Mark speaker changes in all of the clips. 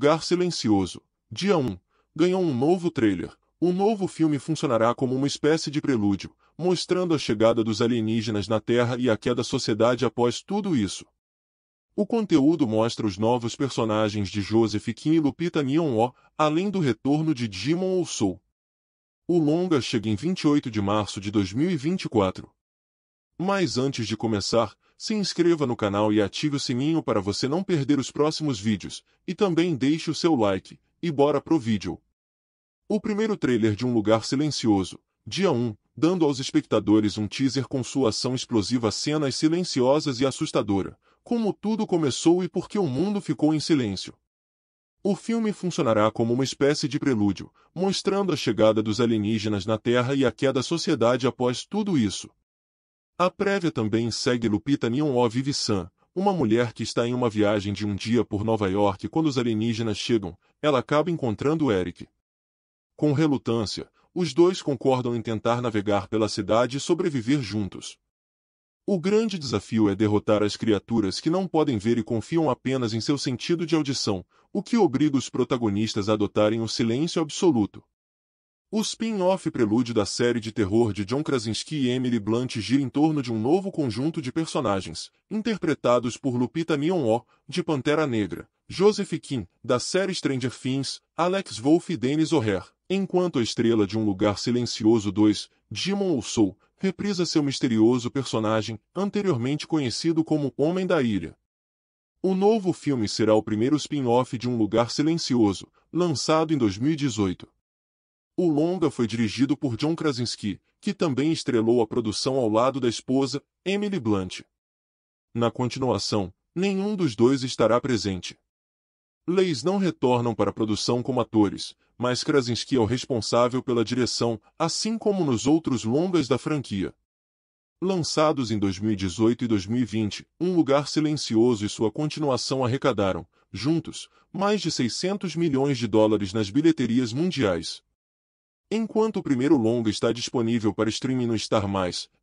Speaker 1: lugar silencioso. Dia 1. Ganhou um novo trailer. O novo filme funcionará como uma espécie de prelúdio, mostrando a chegada dos alienígenas na Terra e a queda da sociedade após tudo isso. O conteúdo mostra os novos personagens de Joseph Kim e Lupita Nyong'o, além do retorno de Demon ou Soul. O longa chega em 28 de março de 2024. Mas antes de começar, se inscreva no canal e ative o sininho para você não perder os próximos vídeos, e também deixe o seu like, e bora pro vídeo. O primeiro trailer de Um Lugar Silencioso, dia 1, dando aos espectadores um teaser com sua ação explosiva cenas silenciosas e assustadora, como tudo começou e por que o mundo ficou em silêncio. O filme funcionará como uma espécie de prelúdio, mostrando a chegada dos alienígenas na Terra e a queda da sociedade após tudo isso, a prévia também segue Lupita Nyong'o Vivisan, uma mulher que está em uma viagem de um dia por Nova York quando os alienígenas chegam, ela acaba encontrando Eric. Com relutância, os dois concordam em tentar navegar pela cidade e sobreviver juntos. O grande desafio é derrotar as criaturas que não podem ver e confiam apenas em seu sentido de audição, o que obriga os protagonistas a adotarem o silêncio absoluto. O spin-off prelúdio da série de terror de John Krasinski e Emily Blunt gira em torno de um novo conjunto de personagens, interpretados por Lupita Nyong'o, de Pantera Negra, Joseph Kim, da série Stranger Things, Alex Wolff e Dennis O'Hare, enquanto a estrela de Um Lugar Silencioso 2, ou Soul, reprisa seu misterioso personagem, anteriormente conhecido como Homem da Ilha. O novo filme será o primeiro spin-off de Um Lugar Silencioso, lançado em 2018. O longa foi dirigido por John Krasinski, que também estrelou a produção ao lado da esposa, Emily Blunt. Na continuação, nenhum dos dois estará presente. Leis não retornam para a produção como atores, mas Krasinski é o responsável pela direção, assim como nos outros longas da franquia. Lançados em 2018 e 2020, Um Lugar Silencioso e sua continuação arrecadaram, juntos, mais de 600 milhões de dólares nas bilheterias mundiais. Enquanto o primeiro longa está disponível para streaming no Star+,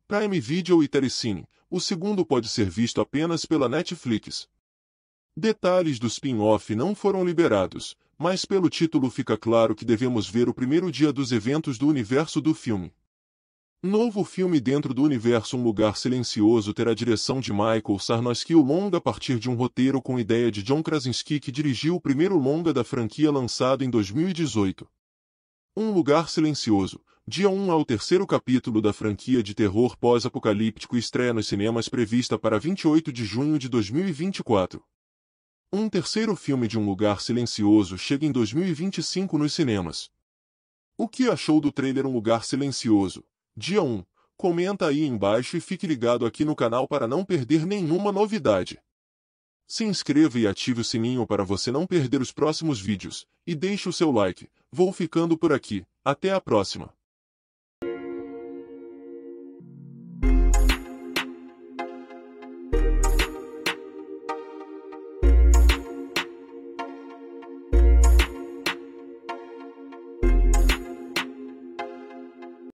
Speaker 1: Prime Video e Telecine, o segundo pode ser visto apenas pela Netflix. Detalhes do spin-off não foram liberados, mas pelo título fica claro que devemos ver o primeiro dia dos eventos do universo do filme. Novo filme dentro do universo Um Lugar Silencioso terá direção de Michael Sarnoski, o longa a partir de um roteiro com ideia de John Krasinski que dirigiu o primeiro longa da franquia lançado em 2018. Um Lugar Silencioso, dia 1 ao terceiro capítulo da franquia de terror pós-apocalíptico estreia nos cinemas prevista para 28 de junho de 2024. Um terceiro filme de Um Lugar Silencioso chega em 2025 nos cinemas. O que achou do trailer Um Lugar Silencioso? Dia 1. Comenta aí embaixo e fique ligado aqui no canal para não perder nenhuma novidade. Se inscreva e ative o sininho para você não perder os próximos vídeos, e deixe o seu like. Vou ficando por aqui, até a próxima.